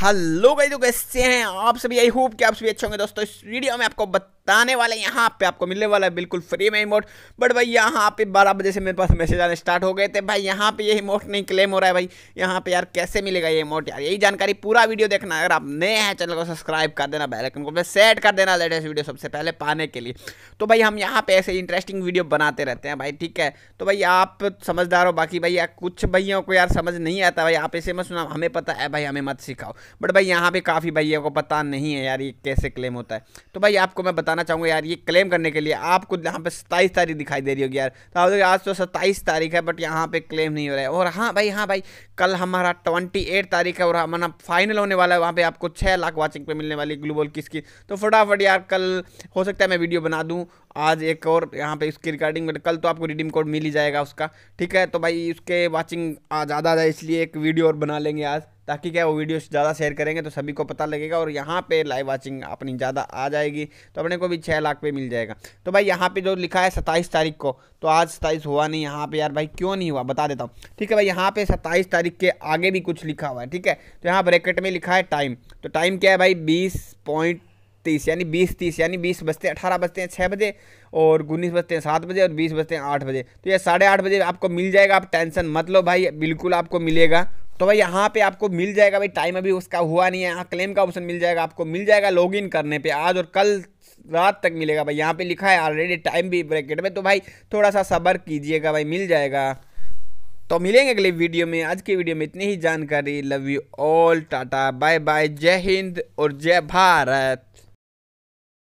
hello guys तो कैसे हैं आप सभी आई होप कि आप सभी अच्छे होंगे दोस्तों इस वीडियो में आपको बत... बताने वाले यहाँ पे आपको मिलने वाला है बिल्कुल फ्री में इमोट बट भाई यहाँ पे बारह बजे से मेरे पास मैसेज आने स्टार्ट हो गए थे भाई यहाँ पे ये इमोट नहीं क्लेम हो रहा है भाई यहाँ पे यार कैसे मिलेगा ये इमोट यार यही जानकारी पूरा वीडियो देखना अगर आप नए हैं चैनल को सब्सक्राइब कर देना बैलकन को सेट कर देना लेटेस्ट वीडियो सबसे पहले पाने के लिए तो भाई हम यहाँ पे ऐसे इंटरेस्टिंग वीडियो बनाते रहते हैं भाई ठीक है तो भाई आप समझदार हो बाकी भाई कुछ भैया को यार समझ नहीं आता भाई आप ऐसे मत सुना हमें पता है भाई हमें मत सिखाओ बट भाई यहाँ पे काफ़ी भैया को पता नहीं है यार ये कैसे क्लेम होता है तो भाई आपको मैं बता बताना चाहूँगा यार ये क्लेम करने के लिए आपको यहाँ पे सत्ताईस तारीख दिखाई दे रही होगी यार तो आप आज तो सत्ताईस तारीख है बट यहाँ पे क्लेम नहीं हो रहा है और हाँ भाई हाँ भाई कल हमारा ट्वेंटी एट तारीख है और हमारा फाइनल होने वाला है वहाँ पे आपको छः लाख वाचिंग पे मिलने वाली ग्लोबल किस की तो फटाफट यार कल हो सकता है मैं वीडियो बना दूँ आज एक और यहाँ पे इसकी रिगार्डिंग कल तो आपको रिडीम कोड मिल ही जाएगा उसका ठीक है तो भाई उसके वाचिंग ज़्यादा है इसलिए एक वीडियो और बना लेंगे आज ताकि क्या वो वीडियो ज़्यादा शेयर करेंगे तो सभी को पता लगेगा और यहाँ पे लाइव वाचिंग अपनी ज़्यादा आ जाएगी तो अपने को भी छः लाख पे मिल जाएगा तो भाई यहाँ पे जो लिखा है सत्ताईस तारीख को तो आज सत्ताईस हुआ नहीं यहाँ पे यार भाई क्यों नहीं हुआ बता देता हूँ ठीक है भाई यहाँ पे सत्ताईस तारीख के आगे भी कुछ लिखा हुआ है ठीक है तो यहाँ ब्रैकेट में लिखा है टाइम तो टाइम क्या है भाई बीस पॉइंट तीस यानी बीस तीस यानी बीस बजते अठारह बजते हैं छः बजे और उन्नीस बजते हैं सात बजे और बीस बजते हैं आठ बजे तो ये साढ़े आठ बजे आपको मिल जाएगा आप टेंशन मत लो भाई बिल्कुल आपको मिलेगा तो भाई यहाँ पे आपको मिल जाएगा भाई टाइम अभी उसका हुआ नहीं है यहाँ क्लेम का ऑप्शन मिल जाएगा आपको मिल जाएगा लॉगिन करने पे आज और कल रात तक मिलेगा भाई यहाँ पे लिखा है ऑलरेडी टाइम भी ब्रैकेट में तो भाई थोड़ा सा सबर कीजिएगा भाई मिल जाएगा तो मिलेंगे अगले वीडियो में आज की वीडियो में इतनी ही जानकारी love you all tata bye bye जय हिंद और जय भारत